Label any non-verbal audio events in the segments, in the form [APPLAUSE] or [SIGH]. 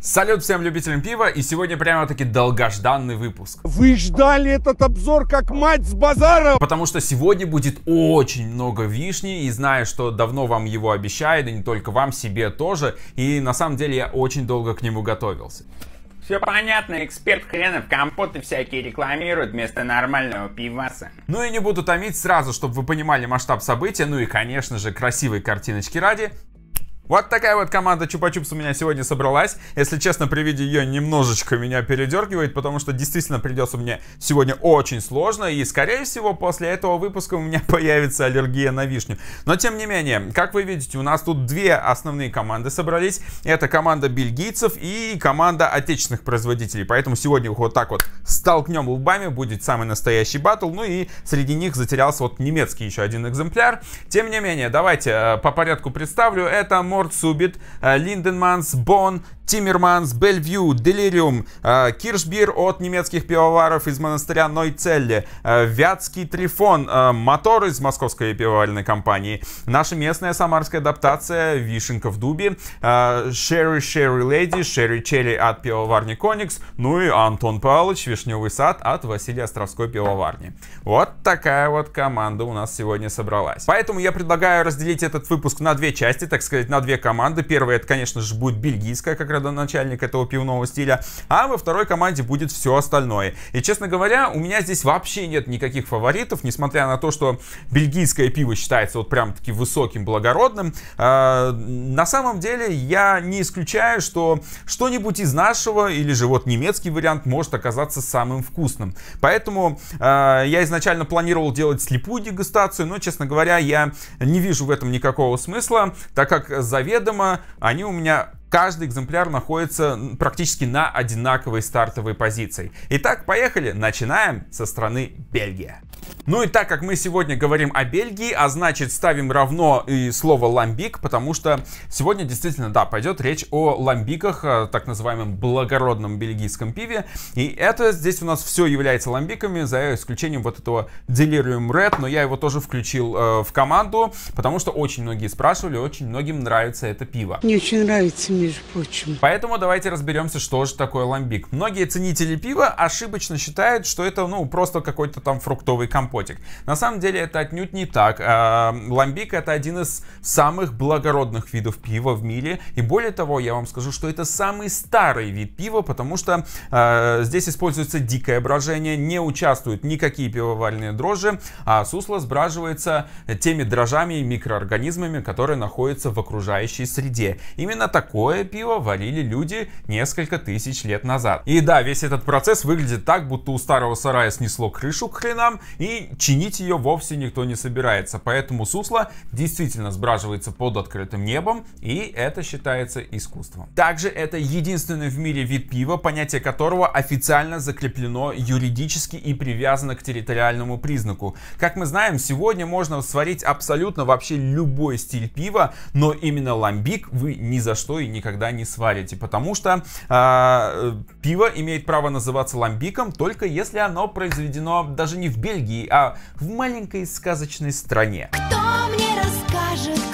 Салют всем любителям пива, и сегодня прямо-таки долгожданный выпуск. Вы ждали этот обзор как мать с базара? Потому что сегодня будет очень много вишни, и знаю, что давно вам его обещаю, да не только вам, себе тоже, и на самом деле я очень долго к нему готовился. Все понятно, эксперт хренов компоты всякие рекламируют вместо нормального пиваса. Ну и не буду томить сразу, чтобы вы понимали масштаб события, ну и, конечно же, красивой картиночки ради. Вот такая вот команда Чупа-Чупс у меня сегодня собралась. Если честно, при виде ее немножечко меня передергивает, потому что действительно придется мне сегодня очень сложно, и, скорее всего, после этого выпуска у меня [LAUGHS] появится аллергия на вишню. Но, тем не менее, как вы видите, у нас тут две основные команды собрались. Это команда бельгийцев и команда отечественных производителей. Поэтому сегодня вот так вот столкнем лбами, будет самый настоящий батл. Ну и среди них затерялся вот немецкий еще один экземпляр. Тем не менее, давайте э, по порядку представлю. Это мой Мортсубит, Линденманс, Бон Тиммерманс, Бельвью, Делириум, э, Киршбир от немецких пивоваров из монастыря Нойцелле, э, Вятский Трифон, э, Мотор из московской пивоваренной компании, наша местная самарская адаптация Вишенка в Дубе, Шерри Шерри Леди, Шерри Черри от пивоварни Коникс, ну и Антон Павлович, Вишневый сад от Василия Островской пивоварни. Вот такая вот команда у нас сегодня собралась. Поэтому я предлагаю разделить этот выпуск на две части, так сказать, на две команды. Первая, это, конечно же, будет бельгийская как раз городоначальник этого пивного стиля, а во второй команде будет все остальное. И, честно говоря, у меня здесь вообще нет никаких фаворитов, несмотря на то, что бельгийское пиво считается вот прям таки высоким, благородным. Э, на самом деле я не исключаю, что что-нибудь из нашего или же вот немецкий вариант может оказаться самым вкусным. Поэтому э, я изначально планировал делать слепую дегустацию, но, честно говоря, я не вижу в этом никакого смысла, так как заведомо они у меня каждый экземпляр находится практически на одинаковой стартовой позиции. Итак, поехали, начинаем со страны Бельгия. Ну и так как мы сегодня говорим о Бельгии, а значит ставим равно и слово ламбик, потому что сегодня действительно, да, пойдет речь о ламбиках, о э, так называемом благородном бельгийском пиве. И это здесь у нас все является ламбиками, за исключением вот этого Delirium Red, но я его тоже включил э, в команду, потому что очень многие спрашивали, очень многим нравится это пиво. Мне очень нравится, между прочим. Поэтому давайте разберемся, что же такое ламбик. Многие ценители пива ошибочно считают, что это, ну, просто какой-то там фруктовый компотик. На самом деле это отнюдь не так. Э, ламбик это один из самых благородных видов пива в мире. И более того, я вам скажу, что это самый старый вид пива, потому что э, здесь используется дикое брожение, не участвуют никакие пивоварные дрожжи, а сусло сбраживается теми дрожжами и микроорганизмами, которые находятся в окружающей среде. Именно такое пиво варили люди несколько тысяч лет назад. И да, весь этот процесс выглядит так, будто у старого сарая снесло крышу к хренам и чинить ее вовсе никто не собирается. Поэтому сусло действительно сбраживается под открытым небом, и это считается искусством. Также это единственный в мире вид пива, понятие которого официально закреплено юридически и привязано к территориальному признаку. Как мы знаем, сегодня можно сварить абсолютно вообще любой стиль пива, но именно ламбик вы ни за что и никогда не сварите, потому что а, э, пиво имеет право называться ламбиком только если оно произведено даже не в Бельгии, а в маленькой сказочной стране. Кто мне расскажет,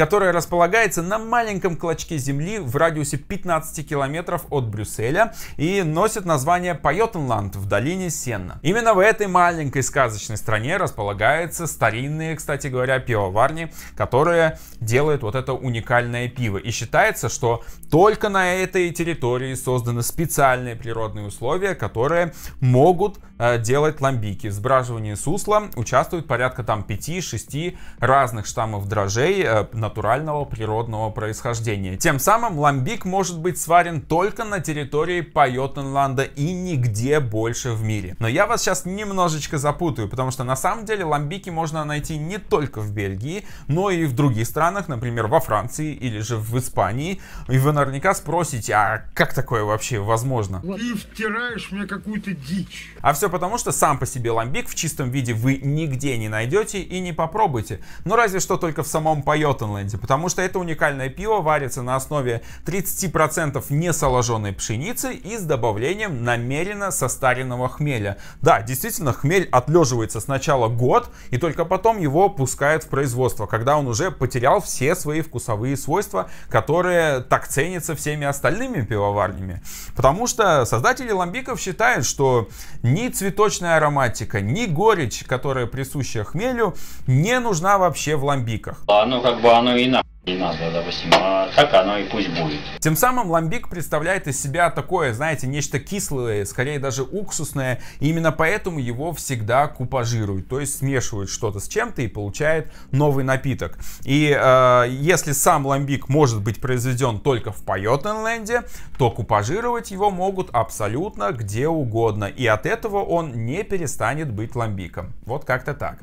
которая располагается на маленьком клочке земли в радиусе 15 километров от Брюсселя и носит название Пайотенланд в долине Сенна. Именно в этой маленькой сказочной стране располагаются старинные, кстати говоря, пивоварни, которые делают вот это уникальное пиво. И считается, что только на этой территории созданы специальные природные условия, которые могут э, делать ламбики. В сбраживании сусла участвует порядка там 5-6 разных штаммов дрожжей э, на натурального природного происхождения. Тем самым ламбик может быть сварен только на территории Пайотенланда и нигде больше в мире. Но я вас сейчас немножечко запутаю, потому что на самом деле ламбики можно найти не только в Бельгии, но и в других странах, например, во Франции или же в Испании. И вы наверняка спросите, а как такое вообще возможно? Ты втираешь мне какую-то дичь. А все потому, что сам по себе ламбик в чистом виде вы нигде не найдете и не попробуете. Но ну, разве что только в самом Пайотенланде Зеландии, потому что это уникальное пиво варится на основе 30% несоложенной пшеницы и с добавлением намеренно состаренного хмеля. Да, действительно, хмель отлеживается сначала год, и только потом его пускают в производство, когда он уже потерял все свои вкусовые свойства, которые так ценятся всеми остальными пивоварнями. Потому что создатели ламбиков считают, что ни цветочная ароматика, ни горечь, которая присуща хмелю, не нужна вообще в ламбиках. А, ну, как бы оно и надо. Не надо, допустим, а так оно и пусть будет. Тем самым ламбик представляет из себя такое, знаете, нечто кислое, скорее даже уксусное. И именно поэтому его всегда купажируют, то есть смешивают что-то с чем-то и получает новый напиток. И э, если сам ламбик может быть произведен только в Пайотенленде, то купажировать его могут абсолютно где угодно. И от этого он не перестанет быть ламбиком. Вот как-то так.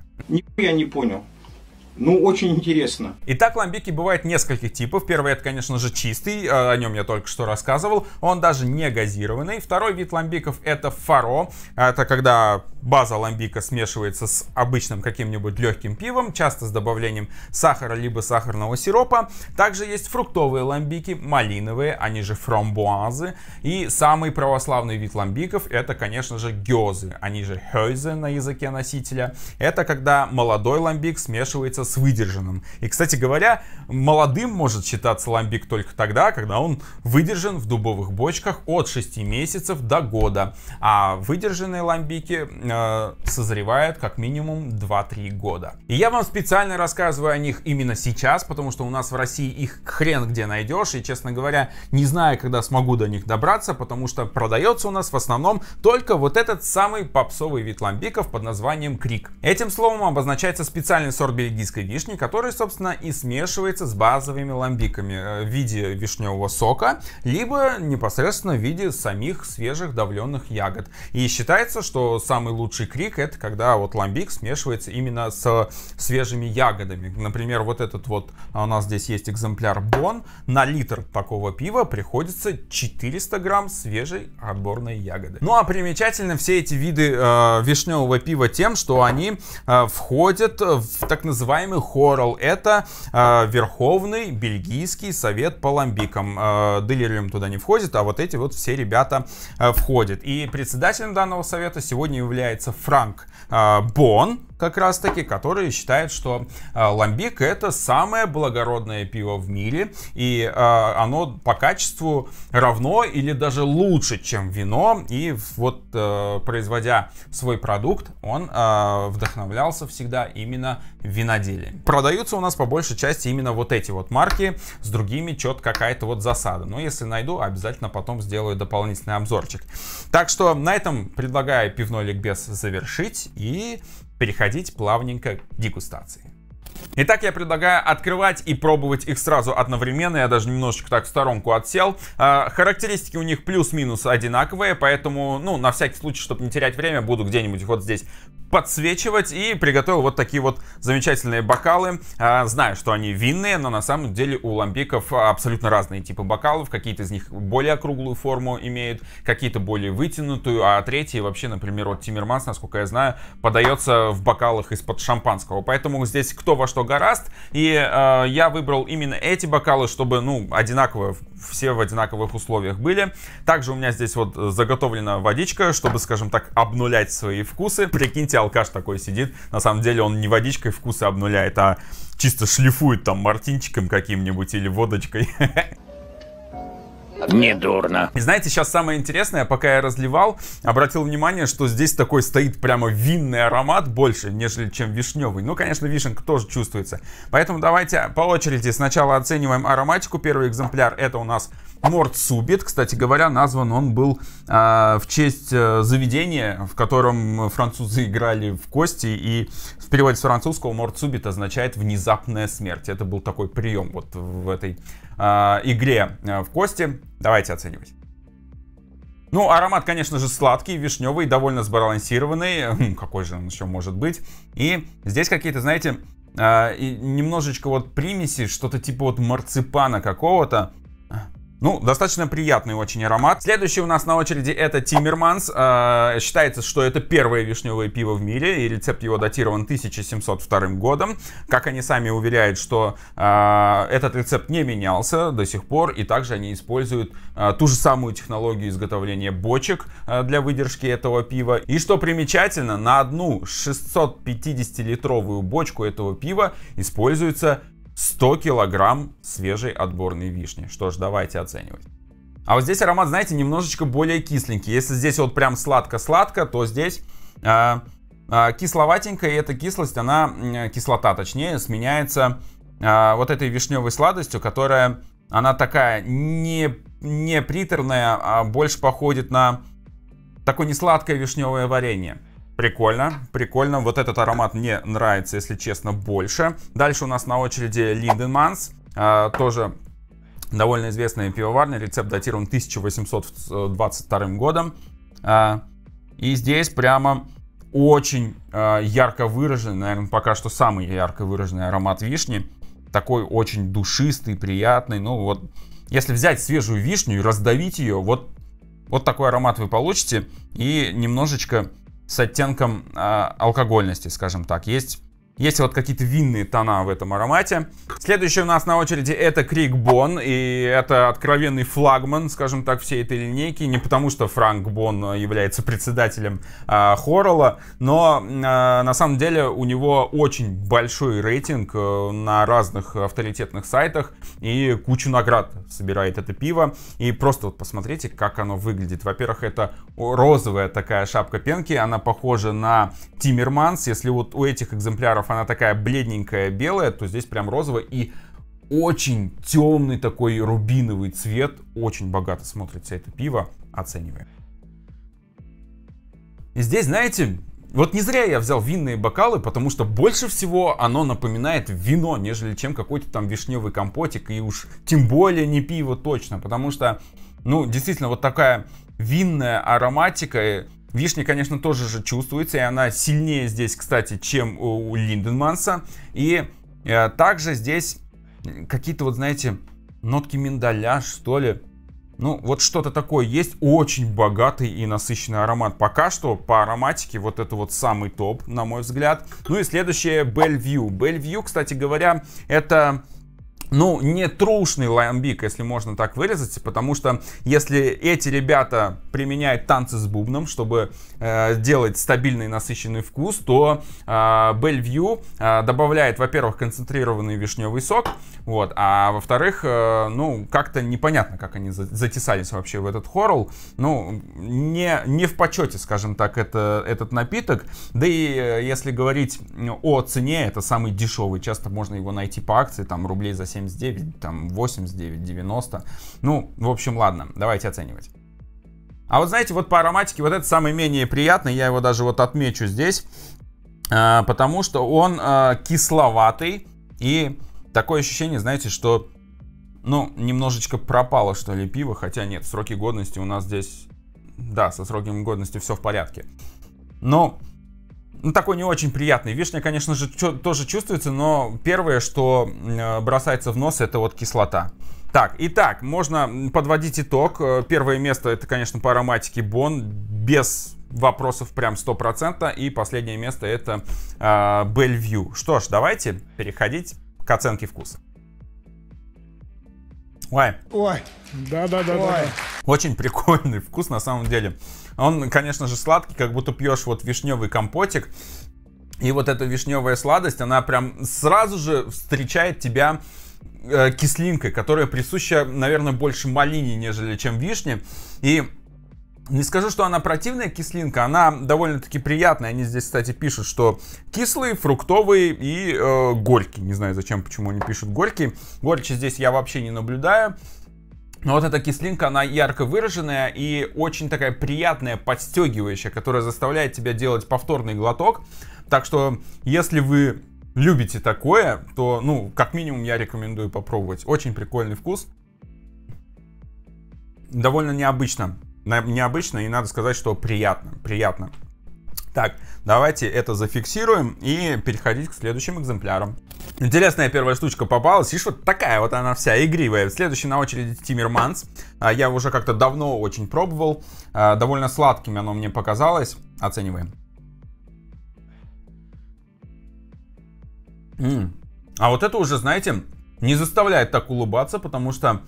Я не понял. Ну, очень интересно. Итак, ламбики бывает нескольких типов. Первый это, конечно же, чистый, э, о нем я только что рассказывал. Он даже не газированный. Второй вид ламбиков это фаро. Это когда база ламбика смешивается с обычным каким-нибудь легким пивом, часто с добавлением сахара либо сахарного сиропа. Также есть фруктовые ламбики, малиновые, они же фромбуазы. И самый православный вид ламбиков это, конечно же, гёзы, они же хёйзы на языке носителя. Это когда молодой ламбик смешивается с выдержанным. И, кстати говоря, молодым может считаться ламбик только тогда, когда он выдержан в дубовых бочках от 6 месяцев до года. А выдержанные ламбики э, созревают как минимум 2-3 года. И я вам специально рассказываю о них именно сейчас, потому что у нас в России их хрен где найдешь. И, честно говоря, не знаю, когда смогу до них добраться, потому что продается у нас в основном только вот этот самый попсовый вид ламбиков под названием крик. Этим словом обозначается специальный сорт бельгийской итальянской вишни, который, собственно, и смешивается с базовыми ламбиками э, в виде вишневого сока, либо непосредственно в виде самих свежих давленных ягод. И считается, что самый лучший крик это когда вот ламбик смешивается именно с свежими ягодами. Например, вот этот вот а у нас здесь есть экземпляр Бон. На литр такого пива приходится 400 грамм свежей отборной ягоды. Ну а примечательно все эти виды э, вишневого пива тем, что они э, входят в так называемый называемый хорал. Это э, Верховный Бельгийский Совет по ламбикам. Э, Делириум туда не входит, а вот эти вот все ребята э, входят. И председателем данного совета сегодня является Франк э, Бон как раз таки, которые считают, что а, ламбик это самое благородное пиво в мире, и а, оно по качеству равно или даже лучше, чем вино, и вот э, производя свой продукт, он а, вдохновлялся всегда именно виноделием. Продаются у нас по большей части именно вот эти вот марки, с другими что какая-то вот засада, но если найду, обязательно потом сделаю дополнительный обзорчик. Так что на этом предлагаю пивной ликбез завершить и переходить плавненько к дегустации. Итак, я предлагаю открывать и пробовать их сразу одновременно. Я даже немножечко так в сторонку отсел. А, характеристики у них плюс-минус одинаковые, поэтому, ну, на всякий случай, чтобы не терять время, буду где-нибудь вот здесь подсвечивать и приготовил вот такие вот замечательные бокалы. А, знаю, что они винные, но на самом деле у ламбиков абсолютно разные типы бокалов. Какие-то из них более округлую форму имеют, какие-то более вытянутую, а третьи вообще, например, вот Тиммерманс, насколько я знаю, подается в бокалах из-под шампанского. Поэтому здесь кто во что гораст. И э, я выбрал именно эти бокалы, чтобы, ну, одинаковые, все в одинаковых условиях были. Также у меня здесь вот заготовлена водичка, чтобы, скажем так, обнулять свои вкусы. Прикиньте, алкаш такой сидит. На самом деле он не водичкой вкусы обнуляет, а чисто шлифует там мартинчиком каким-нибудь или водочкой. [LAUGHS] Недурно. И знаете, сейчас самое интересное, пока я разливал, обратил внимание, что здесь такой стоит прямо винный аромат больше, нежели чем вишневый. Ну, конечно, вишенка тоже чувствуется. Поэтому давайте по очереди сначала оцениваем ароматику. Первый экземпляр это у нас Морт Субит. Кстати говоря, назван он был э, в честь э, заведения, в котором французы играли в кости. И в переводе с французского Морт Субит означает внезапная смерть. Это был такой прием вот в этой Э, игре э, в кости. Давайте оценивать. Ну, аромат, конечно же, сладкий, вишневый, довольно сбалансированный. [LAUGHS] Хм, какой же он еще может быть? И здесь какие-то, знаете, э, немножечко вот примеси, что-то типа вот марципана какого-то. Ну, достаточно приятный очень аромат. Следующий у нас на очереди это Тиммерманс. Э, считается, что это первое вишневое пиво в мире, и рецепт его датирован 1702 годом. Как они сами уверяют, что э, этот рецепт не менялся до сих пор, и также они используют э, ту же самую технологию изготовления бочек э, для выдержки этого пива. И что примечательно, на одну 650-литровую бочку этого пива используется 100 килограмм свежей отборной вишни. Что ж, давайте оценивать. А вот здесь аромат, знаете, немножечко более кисленький. Если здесь вот прям сладко-сладко, то здесь э, э, и эта кислость, она, э, кислота точнее, сменяется э, вот этой вишневой сладостью, которая, она такая не, не приторная, а больше походит на такое несладкое вишневое варенье. Прикольно, прикольно. Вот этот аромат мне нравится, если честно, больше. Дальше у нас на очереди Линденманс. А, тоже довольно известный пивоварный Рецепт датирован 1822 годом. А, и здесь прямо очень а, ярко выраженный, наверное, пока что самый ярко выраженный аромат вишни. Такой очень душистый, приятный. Ну вот, если взять свежую вишню и раздавить ее, вот, вот такой аромат вы получите. И немножечко с оттенком э, алкогольности, скажем так. Есть есть вот какие-то винные тона в этом аромате. Следующий у нас на очереди это Крик Бон. И это откровенный флагман, скажем так, всей этой линейки. Не потому что Франк Бон является председателем э, Хоррелла, но э, на самом деле у него очень большой рейтинг э, на разных авторитетных сайтах. И кучу наград собирает это пиво. И просто вот посмотрите, как оно выглядит. Во-первых, это розовая такая шапка пенки. Она похожа на Тиммерманс. Если вот у этих экземпляров миллионеров она такая бледненькая белая, то здесь прям розовая и очень темный такой рубиновый цвет. Очень богато смотрится это пиво. Оцениваем. И здесь, знаете, вот не зря я взял винные бокалы, потому что больше всего оно напоминает вино, нежели чем какой-то там вишневый компотик, и уж тем более не пиво точно, потому что, ну, действительно, вот такая винная ароматика, э, Вишня, конечно, тоже же чувствуется, и она сильнее здесь, кстати, чем у Линденманса. И э, также здесь какие-то, вот знаете, нотки миндаля, что ли. Ну, вот что-то такое есть. Очень богатый и насыщенный аромат. Пока что по ароматике вот это вот самый топ, на мой взгляд. Ну и следующее Бельвью Бельвью, кстати говоря, это ну, не трушный лаймбик, если можно так вырезать, потому что если эти ребята применяют танцы с бубном, чтобы э, делать стабильный насыщенный вкус, то э, Бельвью э, добавляет, во-первых, концентрированный вишневый сок, вот, а во-вторых, э, ну, как-то непонятно, как они затесались вообще в этот хорл, ну, не, не в почете, скажем так, это, этот напиток, да и э, если говорить о цене, это самый дешевый, часто можно его найти по акции, там, рублей за 7 79, там 89, 90. Ну, в общем, ладно, давайте оценивать. А вот знаете, вот по ароматике вот это самый менее приятный, я его даже вот отмечу здесь, а, потому что он а, кисловатый и такое ощущение, знаете, что, ну, немножечко пропало, что ли, пиво, хотя нет, сроки годности у нас здесь, да, со сроками годности все в порядке. Но ну, такой не очень приятный. Вишня, конечно же, чё, тоже чувствуется, но первое, что э, бросается в нос, это вот кислота. Так, итак, можно подводить итог. Э, первое место, это, конечно, по ароматике Бон, без вопросов прям 100%. И последнее место, это э, а, Бельвью. Что ж, давайте переходить к оценке вкуса. Ой. Ой. Да-да-да. Очень прикольный вкус на самом деле. Он, конечно же, сладкий, как будто пьешь вот вишневый компотик. И вот эта вишневая сладость, она прям сразу же встречает тебя э, кислинкой, которая присуща, наверное, больше малине, нежели чем вишне. И не скажу, что она противная кислинка, она довольно-таки приятная. Они здесь, кстати, пишут, что кислый, фруктовый и э, горький. Не знаю, зачем, почему они пишут горький. Горечи здесь я вообще не наблюдаю. Но ну, вот эта кислинка, она ярко выраженная и очень такая приятная, подстегивающая, которая заставляет тебя делать повторный глоток. Так что, если вы любите такое, то, ну, как минимум я рекомендую попробовать. Очень прикольный вкус. Довольно необычно. Необычно и надо сказать, что приятно. Приятно. Так, давайте это зафиксируем и переходить к следующим экземплярам. Интересная первая штучка попалась. и вот такая вот она вся игривая. Следующий на очереди Тиммерманс. А, я уже как-то давно очень пробовал. А, довольно сладким оно мне показалось. Оцениваем. М -м. А вот это уже, знаете, не заставляет так улыбаться, потому что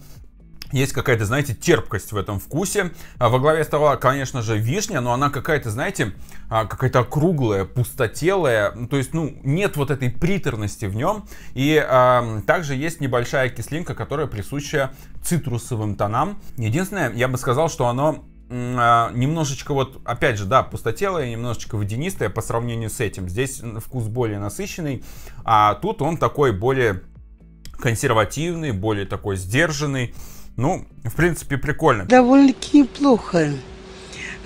есть какая-то, знаете, терпкость в этом вкусе. А во главе стола, конечно же, вишня, но она какая-то, знаете, а, какая-то круглая, пустотелая. Ну, то есть, ну, нет вот этой приторности в нем. И а, также есть небольшая кислинка, которая присуща цитрусовым тонам. Единственное, я бы сказал, что оно а, немножечко вот, опять же, да, пустотелое, немножечко водянистое по сравнению с этим. Здесь вкус более насыщенный, а тут он такой более консервативный, более такой сдержанный. Ну, в принципе, прикольно. Довольно-таки неплохо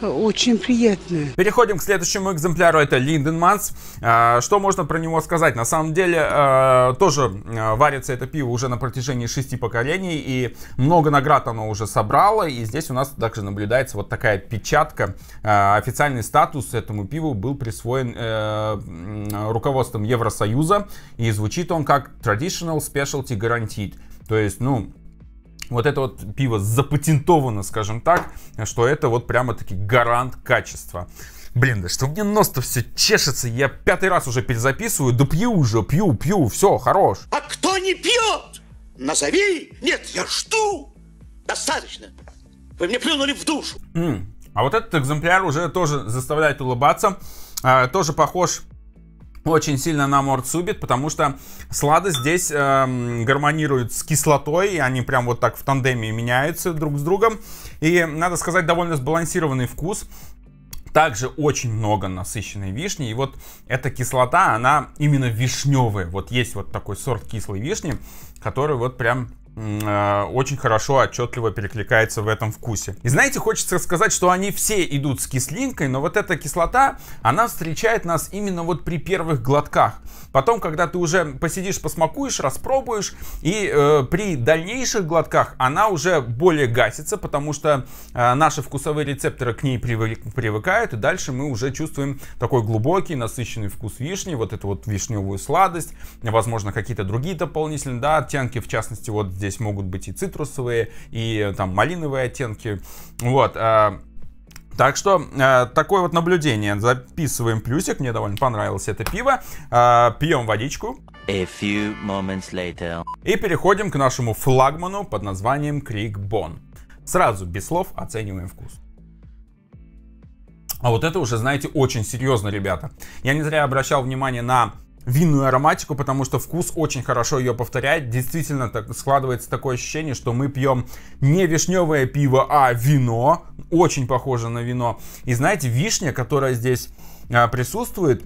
очень приятно. Переходим к следующему экземпляру, это Линденманс. А, что можно про него сказать? На самом деле, а, тоже а, варится это пиво уже на протяжении шести поколений, и много наград оно уже собрало, и здесь у нас также наблюдается вот такая печатка. Официальный статус этому пиву был присвоен э, руководством Евросоюза, и звучит он как Traditional Specialty Guaranteed. То есть, ну, вот это вот пиво запатентовано, скажем так, что это вот прямо-таки гарант качества. Блин, да что мне нос-то все чешется, я пятый раз уже перезаписываю, да пью уже, пью, пью, все, хорош. А кто не пьет? Назови! Нет, я жду! Достаточно! Вы мне плюнули в душу! Mm. А вот этот экземпляр уже тоже заставляет улыбаться, а, тоже похож очень сильно на мордсубит, потому что сладость здесь э, гармонирует с кислотой, и они прям вот так в тандеме меняются друг с другом. И, надо сказать, довольно сбалансированный вкус. Также очень много насыщенной вишни, и вот эта кислота, она именно вишневая. Вот есть вот такой сорт кислой вишни, который вот прям Э, очень хорошо, отчетливо перекликается в этом вкусе. И знаете, хочется сказать, что они все идут с кислинкой, но вот эта кислота, она встречает нас именно вот при первых глотках. Потом, когда ты уже посидишь, посмакуешь, распробуешь, и э, при дальнейших глотках она уже более гасится, потому что э, наши вкусовые рецепторы к ней привык, привыкают, и дальше мы уже чувствуем такой глубокий, насыщенный вкус вишни, вот эту вот вишневую сладость, возможно, какие-то другие дополнительные да, оттенки, в частности, вот здесь могут быть и цитрусовые, и э, там малиновые оттенки. Вот. Э, так что э, такое вот наблюдение. Записываем плюсик. Мне довольно понравилось это пиво. Э, пьем водичку. A few moments later. И переходим к нашему флагману под названием Крик Бон. Сразу, без слов, оцениваем вкус. А вот это уже, знаете, очень серьезно, ребята. Я не зря обращал внимание на винную ароматику, потому что вкус очень хорошо ее повторяет. Действительно, так, складывается такое ощущение, что мы пьем не вишневое пиво, а вино. Очень похоже на вино. И знаете, вишня, которая здесь а, присутствует,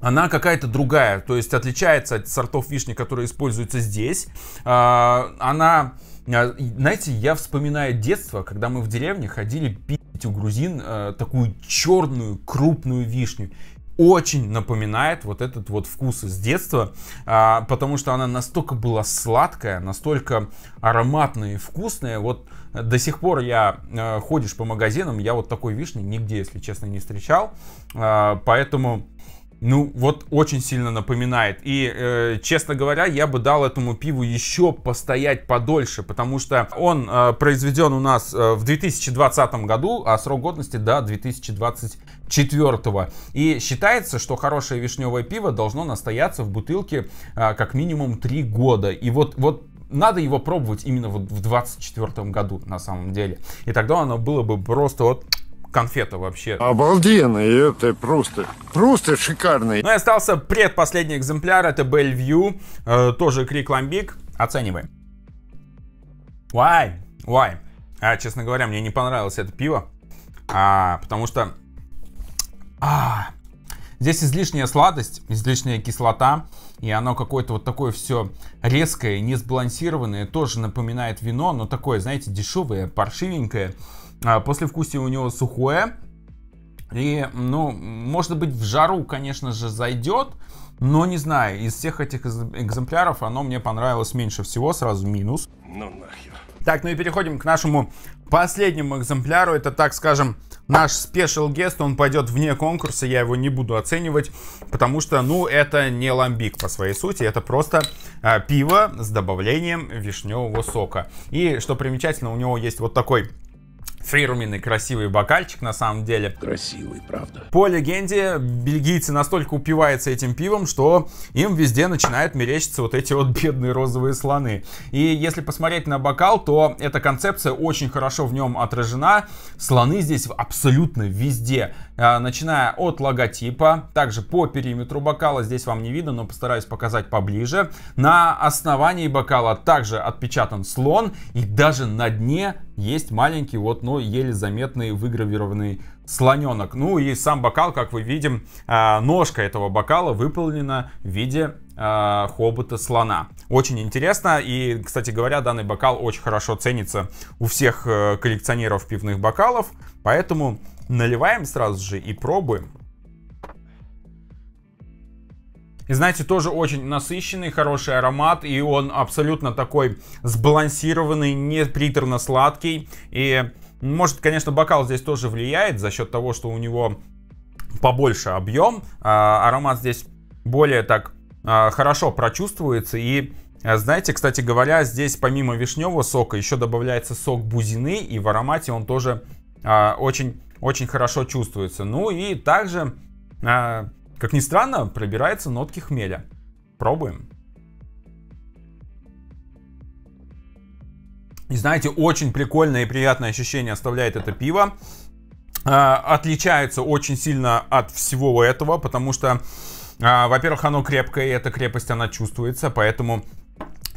она какая-то другая, то есть отличается от сортов вишни, которые используются здесь. А, она, а, знаете, я вспоминаю детство, когда мы в деревне ходили пить у грузин а, такую черную крупную вишню очень напоминает вот этот вот вкус из детства, а, потому что она настолько была сладкая, настолько ароматная и вкусная. Вот до сих пор я а, ходишь по магазинам, я вот такой вишни нигде, если честно, не встречал, а, поэтому ну, вот очень сильно напоминает. И, э, честно говоря, я бы дал этому пиву еще постоять подольше, потому что он э, произведен у нас э, в 2020 году, а срок годности до да, 2021 четвертого. И считается, что хорошее вишневое пиво должно настояться в бутылке а, как минимум три года. И вот, вот надо его пробовать именно вот в 24 году на самом деле. И тогда оно было бы просто вот конфета вообще. Обалденно, и это просто, просто шикарный Ну и остался предпоследний экземпляр, это Bellevue э, тоже Крик Ламбик. Оцениваем. Why? Why? А, честно говоря, мне не понравилось это пиво, а, потому что а, здесь излишняя сладость, излишняя кислота, и оно какое-то вот такое все резкое, несбалансированное, тоже напоминает вино, но такое, знаете, дешевое, паршивенькое. А послевкусие у него сухое, и, ну, может быть, в жару, конечно же, зайдет, но не знаю, из всех этих экземпляров оно мне понравилось меньше всего, сразу минус. Ну нахер. Так, ну и переходим к нашему последнему экземпляру. Это, так скажем, наш спешл гест, он пойдет вне конкурса, я его не буду оценивать, потому что, ну, это не ламбик по своей сути, это просто а, пиво с добавлением вишневого сока. И, что примечательно, у него есть вот такой фирменный красивый бокальчик на самом деле. Красивый, правда. По легенде, бельгийцы настолько упиваются этим пивом, что им везде начинают мерещиться вот эти вот бедные розовые слоны. И если посмотреть на бокал, то эта концепция очень хорошо в нем отражена. Слоны здесь абсолютно везде. А, начиная от логотипа, также по периметру бокала, здесь вам не видно, но постараюсь показать поближе. На основании бокала также отпечатан слон и даже на дне есть маленький, вот, но еле заметный выгравированный слоненок. Ну и сам бокал, как вы видим, а, ножка этого бокала выполнена в виде а, хобота слона. Очень интересно. И, кстати говоря, данный бокал очень хорошо ценится у всех э, коллекционеров пивных бокалов. Поэтому наливаем сразу же и пробуем. И знаете, тоже очень насыщенный, хороший аромат. И он абсолютно такой сбалансированный, не приторно-сладкий. И может, конечно, бокал здесь тоже влияет за счет того, что у него побольше объем. А, аромат здесь более так а, хорошо прочувствуется. И а, знаете, кстати говоря, здесь помимо вишневого сока еще добавляется сок бузины. И в аромате он тоже очень-очень а, хорошо чувствуется. Ну и также а, как ни странно, пробираются нотки хмеля. Пробуем. И знаете, очень прикольное и приятное ощущение оставляет это пиво. А, отличается очень сильно от всего этого, потому что, а, во-первых, оно крепкое, и эта крепость, она чувствуется, поэтому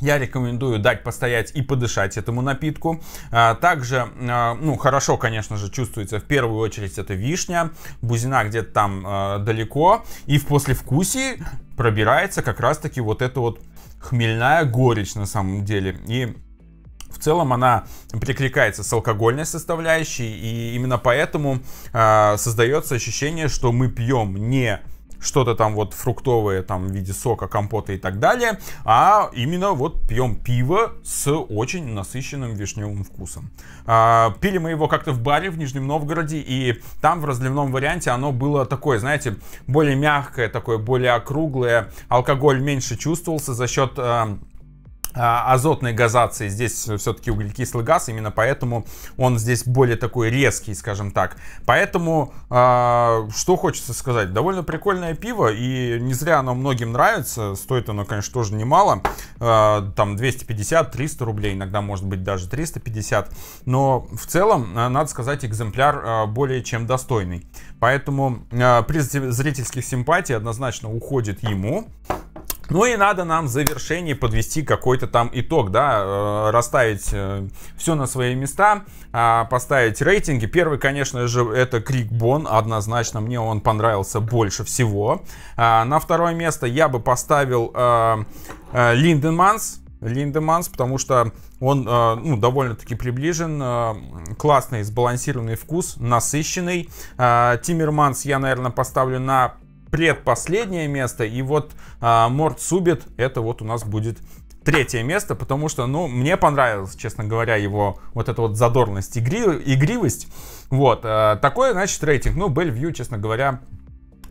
я рекомендую дать постоять и подышать этому напитку. А, также, а, ну, хорошо, конечно же, чувствуется в первую очередь это вишня, бузина где-то там а, далеко, и в послевкусии пробирается как раз-таки вот эта вот хмельная горечь на самом деле. И в целом она прикликается с алкогольной составляющей, и именно поэтому создается ощущение, что мы пьем не что-то там вот фруктовое там в виде сока, компота и так далее, а именно вот пьем пиво с очень насыщенным вишневым вкусом. А, пили мы его как-то в баре в Нижнем Новгороде, и там в разливном варианте оно было такое, знаете, более мягкое, такое более округлое, алкоголь меньше чувствовался за счет... А, а, азотной газации здесь все-таки углекислый газ, именно поэтому он здесь более такой резкий, скажем так. Поэтому, э, что хочется сказать, довольно прикольное пиво, и не зря оно многим нравится, стоит оно, конечно, тоже немало, э, там 250-300 рублей, иногда может быть даже 350, но в целом, надо сказать, экземпляр более чем достойный. Поэтому э, приз зрительских симпатий однозначно уходит ему, ну и надо нам в завершении подвести какой-то там итог, да, э, расставить э, все на свои места, а, поставить рейтинги. Первый, конечно же, это Крик Бон, однозначно мне он понравился больше всего. А, на второе место я бы поставил э, Линдеманс, Линдеманс, потому что он ну, довольно-таки приближен, классный сбалансированный вкус, насыщенный. А, Тиммерманс я, наверное, поставлю на предпоследнее место. И вот а, Морт Субит, это вот у нас будет третье место, потому что, ну, мне понравилось, честно говоря, его вот эта вот задорность, игри, игривость. Вот, а, такой, значит, рейтинг. Ну, Бельвью, честно говоря,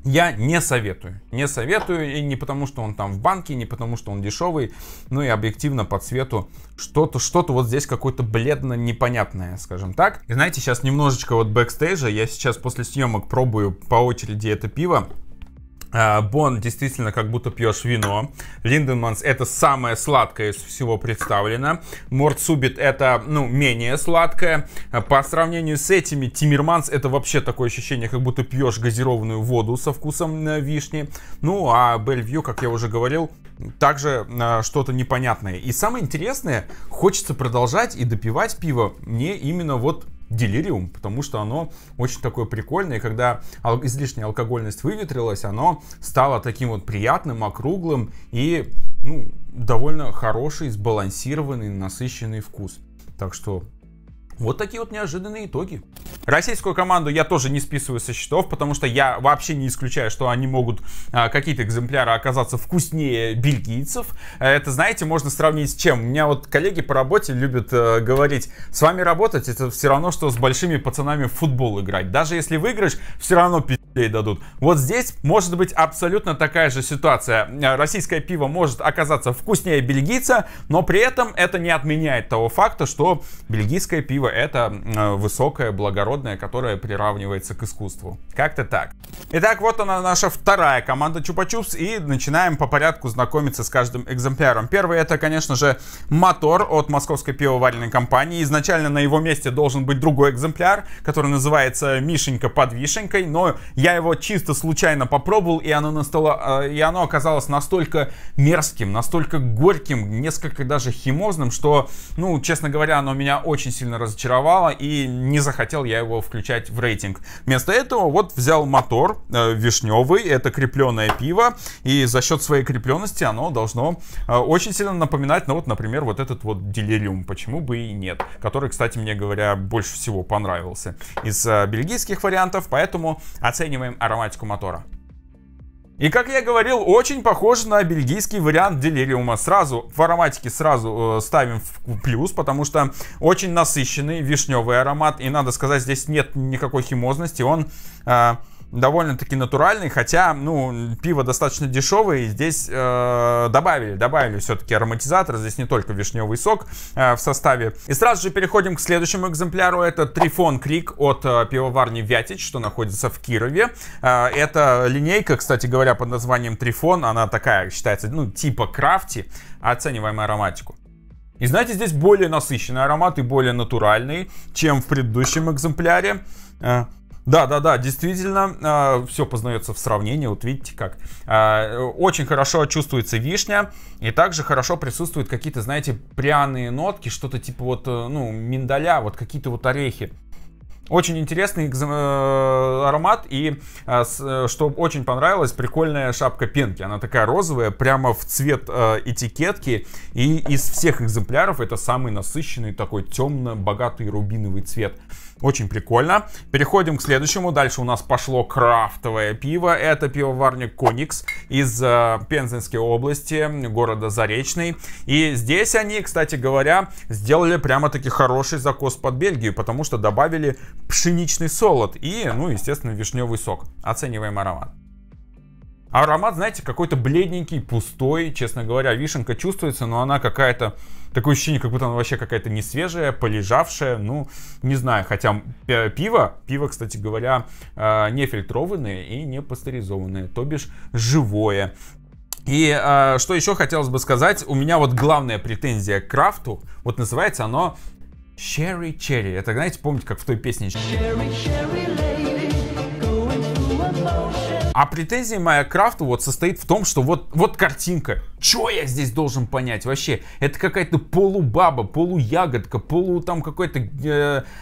я не советую. Не советую, и не потому, что он там в банке, не потому, что он дешевый, ну и объективно по цвету что-то, что-то вот здесь какое-то бледно непонятное, скажем так. И знаете, сейчас немножечко вот бэкстейжа, я сейчас после съемок пробую по очереди это пиво, а, Бон действительно как будто пьешь вино. Линденманс это самое сладкое из всего представлено. Мордсубит это, ну, менее сладкое. А, по сравнению с этими, Тимирманс это вообще такое ощущение, как будто пьешь газированную воду со вкусом э, вишни. Ну, а Бельвью, как я уже говорил, также а, что-то непонятное. И самое интересное, хочется продолжать и допивать пиво не именно вот делириум, потому что оно очень такое прикольное, и когда излишняя алкогольность выветрилась, оно стало таким вот приятным, округлым и ну, довольно хороший, сбалансированный, насыщенный вкус. Так что вот такие вот неожиданные итоги. Российскую команду я тоже не списываю со счетов, потому что я вообще не исключаю, что они могут а, какие-то экземпляры оказаться вкуснее бельгийцев. Это, знаете, можно сравнить с чем? У меня вот коллеги по работе любят э, говорить, с вами работать это все равно, что с большими пацанами в футбол играть. Даже если выиграешь, все равно пи***ей дадут. Вот здесь может быть абсолютно такая же ситуация. Э, российское пиво может оказаться вкуснее бельгийца, но при этом это не отменяет того факта, что бельгийское пиво это э, высокое, благородное народное, которое приравнивается к искусству. Как-то так. Итак, вот она наша вторая команда Чупа-Чупс. И начинаем по порядку знакомиться с каждым экземпляром. Первый это, конечно же, мотор от московской пивоваренной компании. Изначально на его месте должен быть другой экземпляр, который называется Мишенька под вишенькой. Но я его чисто случайно попробовал, и оно, настало, э, и оно оказалось настолько мерзким, настолько горьким, несколько даже химозным, что, ну, честно говоря, оно меня очень сильно разочаровало, и не захотел я его его включать в рейтинг. Вместо этого вот взял мотор э, вишневый, это крепленное пиво, и за счет своей крепленности оно должно э, очень сильно напоминать, ну вот, например, вот этот вот делириум, почему бы и нет, который, кстати, мне говоря, больше всего понравился из э, бельгийских вариантов, поэтому оцениваем ароматику мотора. И как я говорил, очень похож на бельгийский вариант делириума. Сразу в ароматике сразу э, ставим в плюс, потому что очень насыщенный вишневый аромат. И надо сказать, здесь нет никакой химозности. Он э, довольно-таки натуральный, хотя, ну, пиво достаточно дешевое, и здесь э, добавили, добавили все-таки ароматизатор, здесь не только вишневый сок э, в составе. И сразу же переходим к следующему экземпляру, это Трифон Крик от э, пивоварни Вятич, что находится в Кирове. Э, это линейка, кстати говоря, под названием Трифон, она такая считается, ну, типа крафти, оцениваем ароматику. И знаете, здесь более насыщенный аромат и более натуральный, чем в предыдущем экземпляре. Э, да, да, да, действительно, э, а, все познается в сравнении, вот видите как. Э, очень хорошо чувствуется вишня, и также хорошо присутствуют какие-то, знаете, пряные нотки, что-то типа вот, э, ну, миндаля, вот какие-то вот орехи. Очень интересный э, аромат и а, э, что очень понравилось, прикольная шапка пенки. Она такая розовая, прямо в цвет этикетки. И из всех экземпляров это самый насыщенный такой темно-богатый рубиновый цвет. Очень прикольно. Переходим к следующему. Дальше у нас пошло крафтовое пиво. Это пивоварня Коникс из э, Пензенской области, города Заречный. И здесь они, кстати говоря, сделали прямо-таки хороший закос под Бельгию, потому что добавили пшеничный солод и, ну, естественно, вишневый сок. Оцениваем аромат. Аромат, знаете, какой-то бледненький, пустой, честно говоря. Вишенка чувствуется, но она какая-то такое ощущение, как будто она вообще какая-то не свежая, полежавшая, ну, не знаю, хотя пиво, пиво, кстати говоря, а, не фильтрованное и не пастеризованное, то бишь живое. И э, что еще хотелось бы сказать, у меня вот главная претензия к крафту, вот называется оно Sherry Cherry. Это, знаете, помните, как в той песне Sherry, Sherry а претензия моя крафту вот состоит в том, что вот, вот картинка. Чё я здесь должен понять вообще? Это какая-то полубаба, полуягодка, полу там какая-то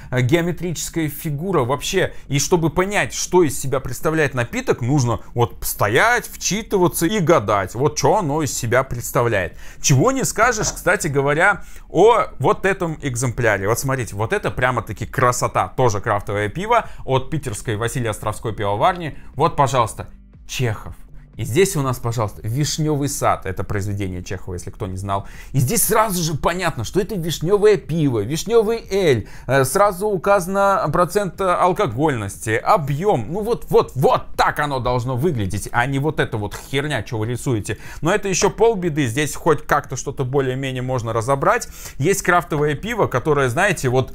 э, геометрическая фигура вообще. И чтобы понять, что из себя представляет напиток, нужно вот стоять, вчитываться и гадать. Вот что оно из себя представляет. Чего не скажешь, кстати говоря, о вот этом экземпляре. Вот смотрите, вот это прямо-таки красота. Тоже крафтовое пиво от питерской Василия Островской пивоварни. Вот, пожалуйста, Чехов. И здесь у нас, пожалуйста, «Вишневый сад». Это произведение Чехова, если кто не знал. И здесь сразу же понятно, что это вишневое пиво, вишневый эль. Э, сразу указано процент э, алкогольности, объем. Ну вот, вот, вот так оно должно выглядеть, а не вот эта вот херня, что вы рисуете. Но это еще полбеды. Здесь хоть как-то что-то более-менее можно разобрать. Есть крафтовое пиво, которое, знаете, вот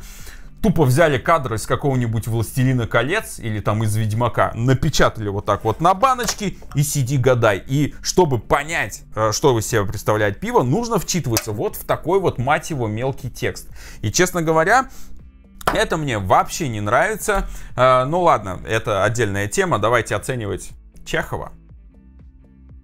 тупо взяли кадры из какого-нибудь «Властелина колец» или там из «Ведьмака», напечатали вот так вот на баночке и сиди гадай. И чтобы понять, э, что вы себе представляет пиво, нужно вчитываться вот в такой вот, мать его, мелкий текст. И, честно говоря, это мне вообще не нравится. Э, ну ладно, это отдельная тема, давайте оценивать Чехова.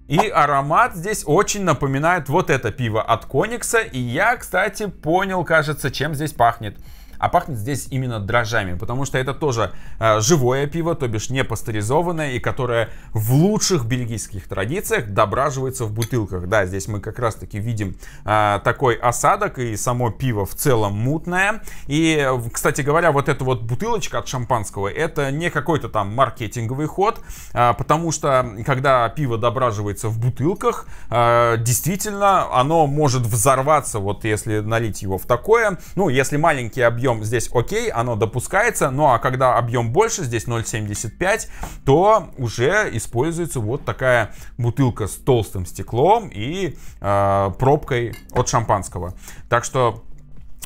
И аромат здесь очень напоминает вот это пиво от Коникса. И я, кстати, понял, кажется, чем здесь пахнет а пахнет здесь именно дрожжами, потому что это тоже э, живое пиво, то бишь не пастеризованное, и которое в лучших бельгийских традициях дображивается в бутылках. Да, здесь мы как раз-таки видим э, такой осадок, и само пиво в целом мутное. И, кстати говоря, вот эта вот бутылочка от шампанского, это не какой-то там маркетинговый ход, э, потому что, когда пиво дображивается в бутылках, э, действительно, оно может взорваться, вот если налить его в такое. Ну, если маленький объем объем здесь окей, оно допускается, ну а когда объем больше, здесь 0,75, то уже используется вот такая бутылка с толстым стеклом и э, пробкой от шампанского. Так что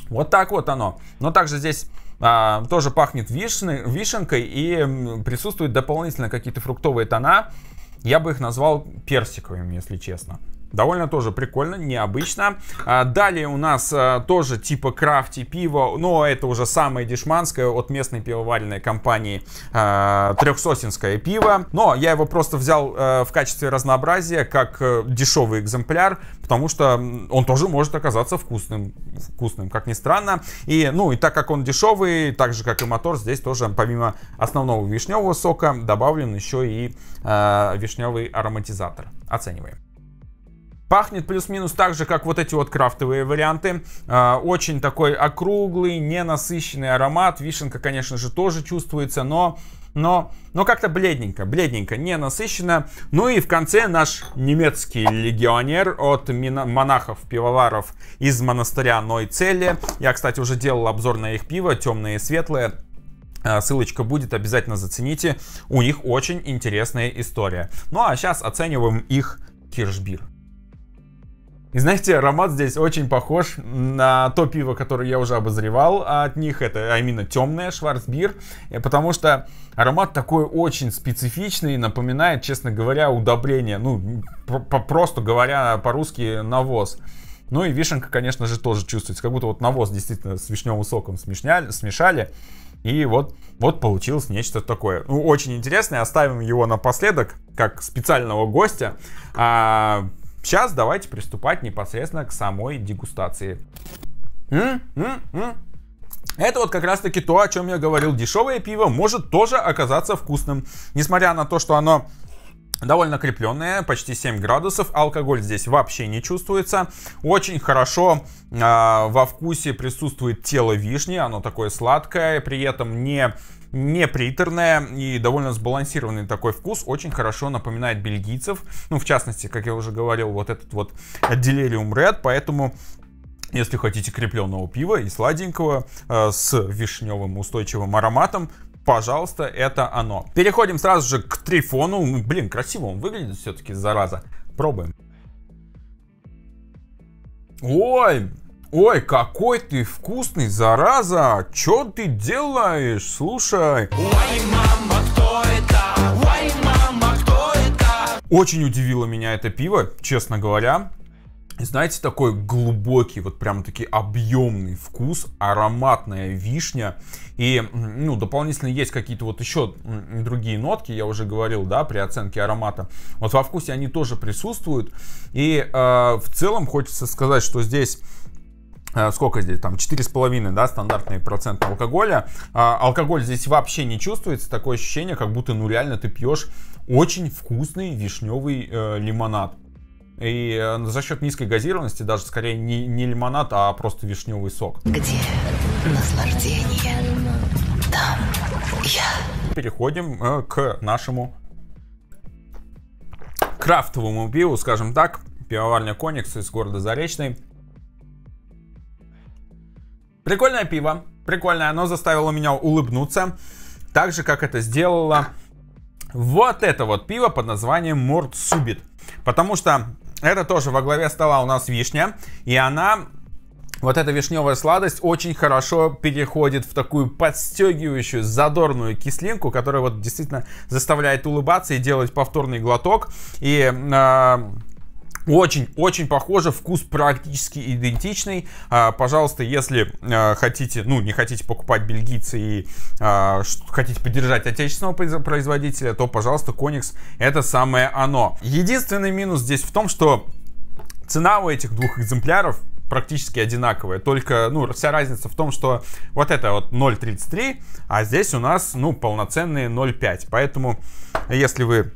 вот так вот оно. Но также здесь а, тоже пахнет вишны, вишенкой и присутствуют дополнительно какие-то фруктовые тона. Я бы их назвал персиковыми, если честно. Довольно тоже прикольно, необычно. А, далее у нас а, тоже типа крафти пиво, но это уже самое дешманское от местной пивоваренной компании а, Трехсосинское пиво. Но я его просто взял а, в качестве разнообразия, как э, дешевый экземпляр, потому что он тоже может оказаться вкусным, вкусным, как ни странно. И, ну, и так как он дешевый, так же, как и мотор, здесь тоже помимо основного вишневого сока добавлен еще и вишневый ароматизатор. Оцениваем. Пахнет плюс-минус так же, как вот эти вот крафтовые варианты. А, очень такой округлый, ненасыщенный аромат. Вишенка, конечно же, тоже чувствуется, но но, но как-то бледненько, бледненько, не насыщенно. Ну и в конце наш немецкий легионер от монахов-пивоваров из монастыря Нойцелли. Я, кстати, уже делал обзор на их пиво, темное и светлое. А, ссылочка будет, обязательно зацените. У них очень интересная история. Ну а сейчас оцениваем их киршбир. И знаете, аромат здесь очень похож на то пиво, которое я уже обозревал от них. Это, а именно, темное Шварцбир. Э, потому что аромат такой очень специфичный, и напоминает, честно говоря, удобрение. Ну, просто говоря по-русски, навоз. Ну и вишенка, конечно же, тоже чувствуется. Как будто вот навоз действительно с вишневым соком смешняли, смешали. И вот, вот получилось нечто такое. Ну, очень интересное. Оставим его напоследок, как специального гостя. А, Сейчас давайте приступать непосредственно к самой дегустации. М -м -м. Это вот как раз таки то, о чем я говорил. Дешевое пиво может тоже оказаться вкусным. Несмотря на то, что оно довольно крепленное, почти 7 градусов. Алкоголь здесь вообще не чувствуется. Очень хорошо э, во вкусе присутствует тело вишни. Оно такое сладкое, при этом не не приторное и довольно сбалансированный такой вкус. Очень хорошо напоминает бельгийцев. Ну, в частности, как я уже говорил, вот этот вот Delirium Red. Поэтому если хотите крепленного пива и сладенького э, с вишневым устойчивым ароматом, пожалуйста, это оно. Переходим сразу же к Трифону. Ну, блин, красиво он выглядит все-таки, зараза. Пробуем. Ой, Ой, какой ты вкусный, зараза! Чё ты делаешь? Слушай. Ой, мама, кто это? Ой, мама, кто это? Очень удивило меня это пиво, честно говоря. Знаете, такой глубокий, вот прям таки объемный вкус, ароматная вишня. И, ну, дополнительно есть какие-то вот еще другие нотки, я уже говорил, да, при оценке аромата. Вот во вкусе они тоже присутствуют. И э, в целом хочется сказать, что здесь Э, сколько здесь, там, 4,5, да, стандартный процент алкоголя. А, алкоголь здесь вообще не чувствуется, такое ощущение, как будто, ну, реально ты пьешь очень вкусный вишневый э, лимонад. И э, за счет низкой газированности даже скорее не, не лимонад, а просто вишневый сок. Где наслаждение, там я. Переходим э, к нашему крафтовому пиву, скажем так. Пивоварня Коникс из города Заречный. Прикольное пиво, прикольное, оно заставило меня улыбнуться, так же, как это сделало вот это вот пиво под названием Мордсубит. Потому что это тоже во главе стола у нас вишня, и она вот эта вишневая сладость очень хорошо переходит в такую подстегивающую, задорную кислинку, которая вот действительно заставляет улыбаться и делать повторный глоток. И э, очень-очень похоже, вкус практически идентичный. А, пожалуйста, если а, хотите, ну, не хотите покупать бельгийцы и а, хотите поддержать отечественного производителя, то, пожалуйста, Коникс это самое оно. Единственный минус здесь в том, что цена у этих двух экземпляров практически одинаковая. Только, ну, вся разница в том, что вот это вот 0.33, а здесь у нас, ну, полноценные 0.5. Поэтому, если вы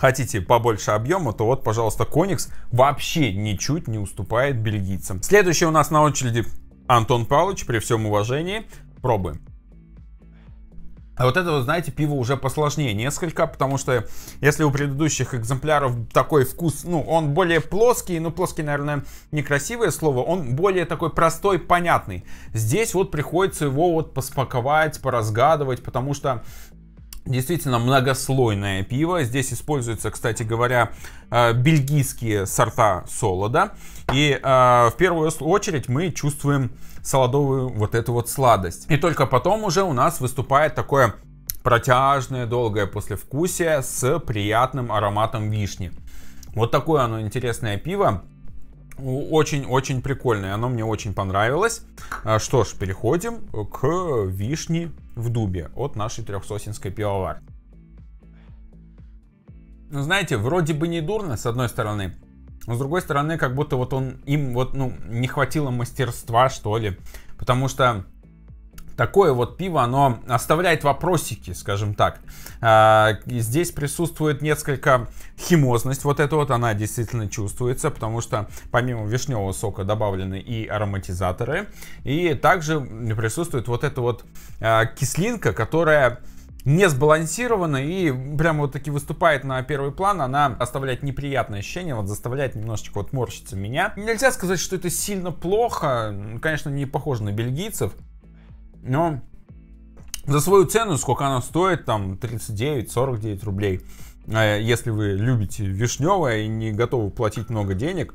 хотите побольше объема, то вот, пожалуйста, Коникс вообще ничуть не уступает бельгийцам. Следующий у нас на очереди Антон Павлович, при всем уважении. Пробуем. А вот это, вы знаете, пиво уже посложнее несколько, потому что если у предыдущих экземпляров такой вкус, ну, он более плоский, ну, плоский, наверное, некрасивое слово, он более такой простой, понятный. Здесь вот приходится его вот поспаковать, поразгадывать, потому что Действительно многослойное пиво. Здесь используются, кстати говоря, э, бельгийские сорта солода. И э, в первую очередь мы чувствуем солодовую вот эту вот сладость. И только потом уже у нас выступает такое протяжное, долгое послевкусие с приятным ароматом вишни. Вот такое оно интересное пиво. Очень-очень прикольное, оно мне очень понравилось. А, что ж, переходим к вишне в дубе от нашей трехсосинской пивоварни. Ну, знаете, вроде бы не дурно, с одной стороны, но с другой стороны, как будто вот он им вот, ну, не хватило мастерства, что ли. Потому что такое вот пиво, оно оставляет вопросики, скажем так. А, здесь присутствует несколько химозность, вот эта вот она действительно чувствуется, потому что помимо вишневого сока добавлены и ароматизаторы, и также присутствует вот эта вот а, кислинка, которая не сбалансирована и прямо вот таки выступает на первый план. Она оставляет неприятное ощущение, вот заставляет немножечко вот морщиться меня. Нельзя сказать, что это сильно плохо. Конечно, не похоже на бельгийцев, но за свою цену, сколько она стоит, там 39-49 рублей, а, если вы любите вишневое и не готовы платить много денег,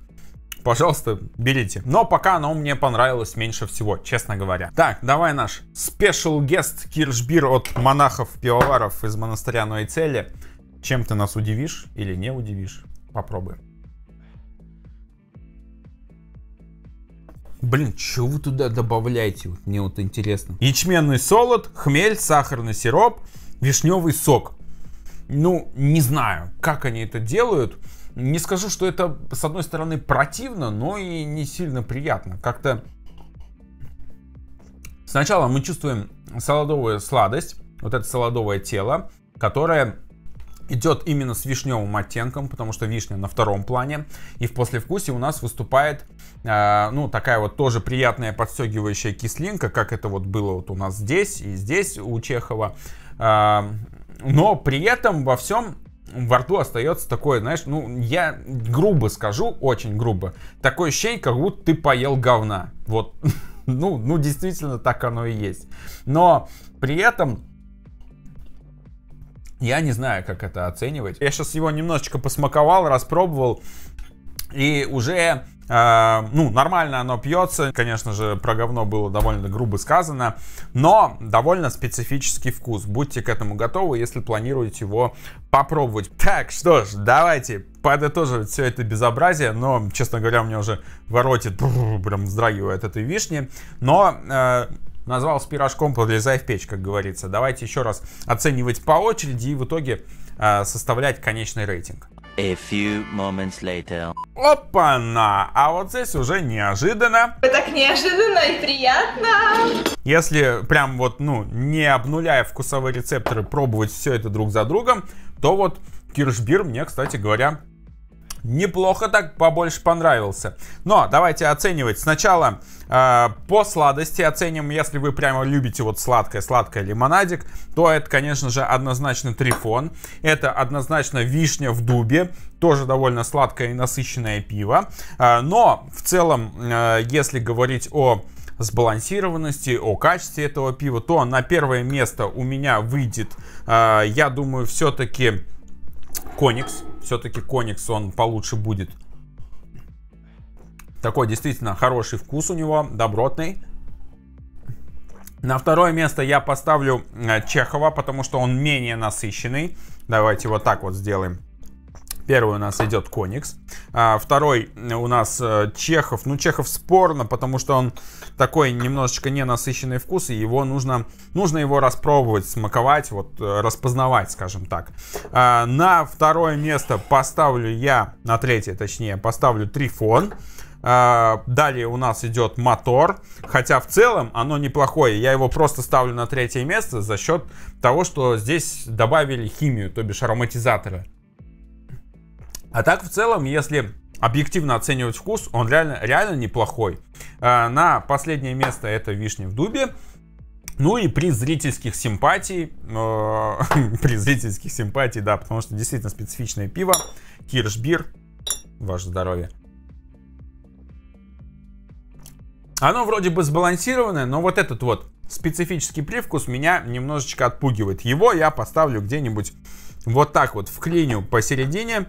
пожалуйста, берите. Но пока оно мне понравилось меньше всего, честно говоря. Так, давай наш спешл гест Киршбир от монахов-пивоваров из монастыря Нойцели. Чем ты нас удивишь или не удивишь? Попробуем. Блин, что вы туда добавляете? Вот мне вот интересно. Ячменный солод, хмель, сахарный сироп, вишневый сок. Ну, не знаю, как они это делают. Не скажу, что это, с одной стороны, противно, но и не сильно приятно. Как-то сначала мы чувствуем солодовую сладость, вот это солодовое тело, которое идет именно с вишневым оттенком, потому что вишня на втором плане. И в послевкусе у нас выступает а, ну, такая вот тоже приятная подстегивающая кислинка, как это вот было вот у нас здесь и здесь у Чехова. А, но при этом во всем во рту остается такое, знаешь, ну, я грубо скажу, очень грубо, такое ощущение, как будто ты поел говна. Вот, [LAUGHS] ну, ну, действительно, так оно и есть. Но при этом я не знаю, как это оценивать. Я сейчас его немножечко посмаковал, распробовал, и уже Э, ну, нормально оно пьется, конечно же, про говно было довольно грубо сказано, но довольно специфический вкус. Будьте к этому готовы, если планируете его попробовать. Так, что ж, давайте подытоживать все это безобразие, но, честно говоря, у меня уже воротит, [LAUGHS] прям вздрагивает этой вишни, но... Э, назвал с пирожком, подлезай в печь, как говорится. Давайте еще раз оценивать по очереди и в итоге э, составлять конечный рейтинг. A few moments later. Опа-на! А вот здесь уже неожиданно. Так неожиданно и приятно. Если прям вот, ну, не обнуляя вкусовые рецепторы, пробовать все это друг за другом, то вот киршбир мне, кстати говоря, неплохо так побольше понравился. Но давайте оценивать. Сначала э, по сладости оценим, если вы прямо любите вот сладкое-сладкое лимонадик, то это, конечно же, однозначно трифон. Это однозначно вишня в дубе. Тоже довольно сладкое и насыщенное пиво. Э, но в целом, э, если говорить о сбалансированности, о качестве этого пива, то на первое место у меня выйдет, э, я думаю, все-таки Коникс. Все-таки Коникс, он получше будет. Такой действительно хороший вкус у него, добротный. На второе место я поставлю э, Чехова, потому что он менее насыщенный. Давайте вот так вот сделаем. Первый у нас идет Коникс. А, второй у нас э, Чехов. Ну, Чехов спорно, потому что он такой немножечко ненасыщенный вкус, и его нужно, нужно его распробовать, смаковать, вот э, распознавать, скажем так. А, на второе место поставлю я, на третье точнее, поставлю Трифон. А, далее у нас идет мотор. Хотя в целом оно неплохое. Я его просто ставлю на третье место за счет того, что здесь добавили химию, то бишь ароматизаторы. А так в целом, если объективно оценивать вкус, он реально, реально неплохой. А, на последнее место это вишня в дубе. Ну и при зрительских симпатий, э, а, [LAUGHS] при зрительских симпатий, да, потому что действительно специфичное пиво. Киршбир, ваше здоровье. Оно вроде бы сбалансированное, но вот этот вот специфический привкус меня немножечко отпугивает. Его я поставлю где-нибудь вот так вот в клиню посередине.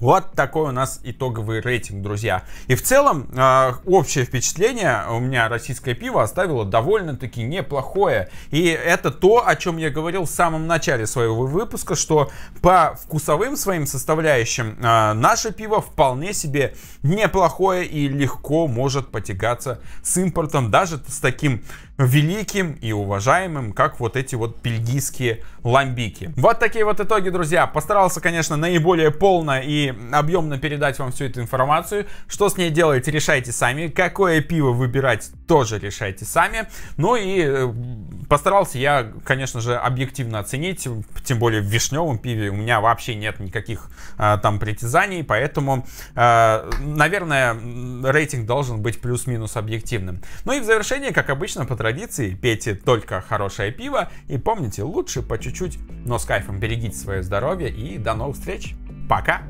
Вот такой у нас итоговый рейтинг, друзья. И в целом, а, общее впечатление у меня российское пиво оставило довольно-таки неплохое. И это то, о чем я говорил в самом начале своего выпуска, что по вкусовым своим составляющим а, наше пиво вполне себе неплохое и легко может потягаться с импортом, даже с таким великим и уважаемым, как вот эти вот бельгийские ламбики. Вот такие вот итоги, друзья. Постарался, конечно, наиболее полно и объемно передать вам всю эту информацию. Что с ней делаете, решайте сами. Какое пиво выбирать, тоже решайте сами. Ну и э, Постарался я, конечно же, объективно оценить, тем более в вишневом пиве у меня вообще нет никаких э, там притязаний, поэтому, э, наверное, рейтинг должен быть плюс-минус объективным. Ну и в завершение, как обычно, по традиции, пейте только хорошее пиво и помните, лучше по чуть-чуть, но с кайфом берегите свое здоровье и до новых встреч. Пока!